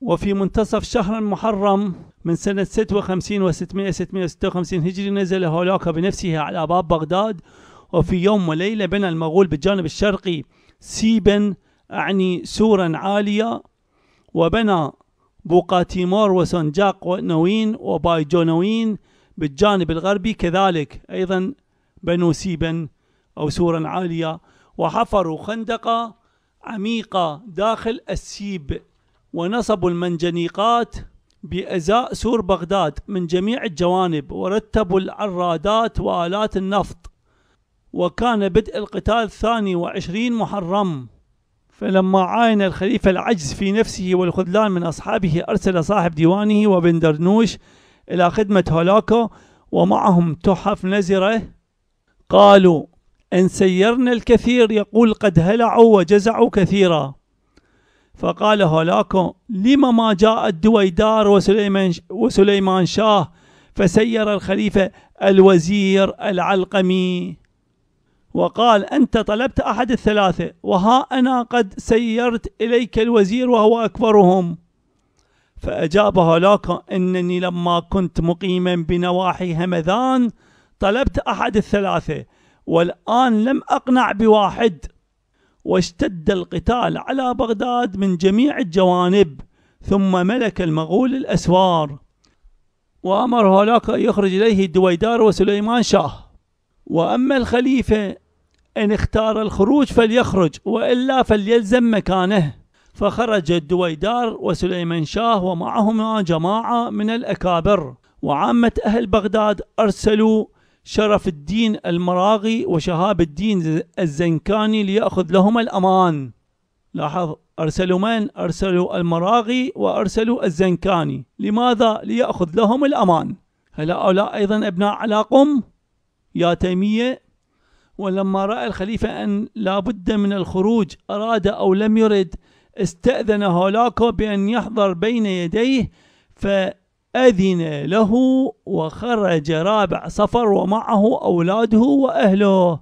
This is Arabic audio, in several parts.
وفي منتصف شهر محرم من سنة 56 و 600 656 هجري نزل هولاكا بنفسه على باب بغداد وفي يوم وليلة بنى المغول بالجانب الشرقي سيبا أعني سورا عالية وبنى تيمور وسنجاق نوين وبايجونوين بالجانب الغربي كذلك أيضا بنوا سيبا أو سورا عالية وحفروا خندقة عميقة داخل السيب ونصبوا المنجنيقات بأزاء سور بغداد من جميع الجوانب ورتبوا العرادات وآلات النفط وكان بدء القتال 22 محرم فلما عاين الخليفة العجز في نفسه والخذلان من أصحابه أرسل صاحب ديوانه وبن درنوش إلى خدمة هولاكو ومعهم تحف نزرة قالوا إن سيرنا الكثير يقول قد هلعوا وجزعوا كثيرا فقال هولاكو لم ما جاء الدويدار وسليمان, وسليمان شاه فسير الخليفة الوزير العلقمي وقال أنت طلبت أحد الثلاثة وها أنا قد سيرت إليك الوزير وهو أكبرهم فأجاب هلاك إنني لما كنت مقيما بنواحي همذان طلبت أحد الثلاثة والآن لم أقنع بواحد واشتد القتال على بغداد من جميع الجوانب ثم ملك المغول الأسوار وأمر هولاك يخرج إليه الدويدار وسليمان شاه وأما الخليفة إن اختار الخروج فليخرج وإلا فليلزم مكانه فخرج الدويدار وسليمان شاه ومعهما جماعة من الأكابر وعامة أهل بغداد أرسلوا شرف الدين المراغي وشهاب الدين الزنكاني ليأخذ لهما الأمان لاحظ أرسلوا من؟ أرسلوا المراغي وأرسلوا الزنكاني لماذا؟ ليأخذ لهم الأمان هل هؤلاء أيضا أبناء علاقم؟ يا تيمية ولما رأى الخليفة أن لابد من الخروج أراد أو لم يرد استأذن هولاكو بأن يحضر بين يديه فأذن له وخرج رابع صفر ومعه أولاده وأهله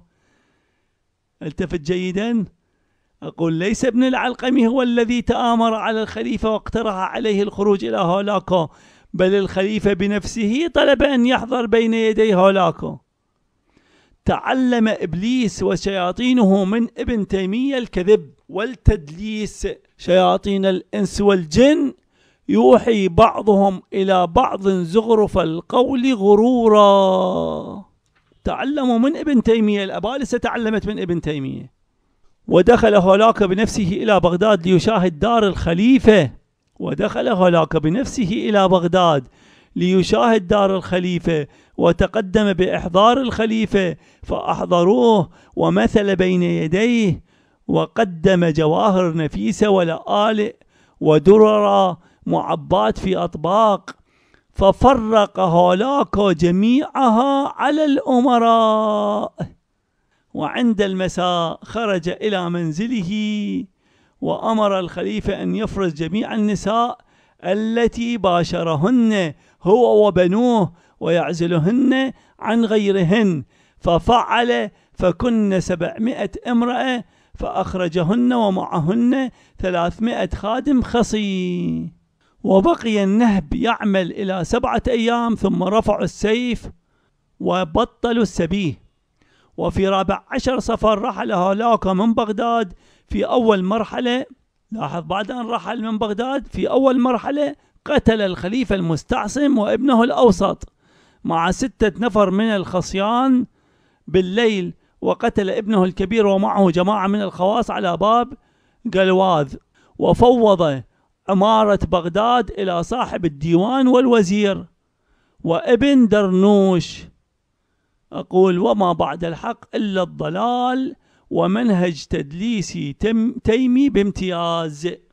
التفت جيدا أقول ليس ابن العلقمي هو الذي تآمر على الخليفة واقترح عليه الخروج إلى هولاكو بل الخليفة بنفسه طلب أن يحضر بين يدي هولاكو تعلم إبليس وشياطينه من ابن تيمية الكذب والتدليس شياطين الإنس والجن يوحي بعضهم إلى بعض زغرف القول غرورا تعلموا من ابن تيمية الأبالسة تعلمت من ابن تيمية ودخل هولاك بنفسه إلى بغداد ليشاهد دار الخليفة ودخل هولاك بنفسه إلى بغداد ليشاهد دار الخليفة وتقدم بإحضار الخليفة فأحضروه ومثل بين يديه وقدم جواهر نفيسة ولآلئ ودرر معبات في أطباق ففرق هولاكو جميعها على الأمراء وعند المساء خرج إلى منزله وأمر الخليفة أن يفرز جميع النساء التي باشرهن هو وبنوه ويعزلهن عن غيرهن ففعل فكن سبعمائة امرأة فأخرجهن ومعهن ثلاثمائة خادم خصي وبقي النهب يعمل إلى سبعة أيام ثم رفعوا السيف وبطلوا السبيه وفي رابع عشر صفر رحل هلاك من بغداد في أول مرحلة لاحظ بعد أن رحل من بغداد في أول مرحلة قتل الخليفة المستعصم وابنه الأوسط مع ستة نفر من الخصيان بالليل وقتل ابنه الكبير ومعه جماعة من الخواص على باب جلواذ وفوض عمارة بغداد إلى صاحب الديوان والوزير وابن درنوش أقول وما بعد الحق إلا الضلال ومنهج تدليسي تيمي بامتياز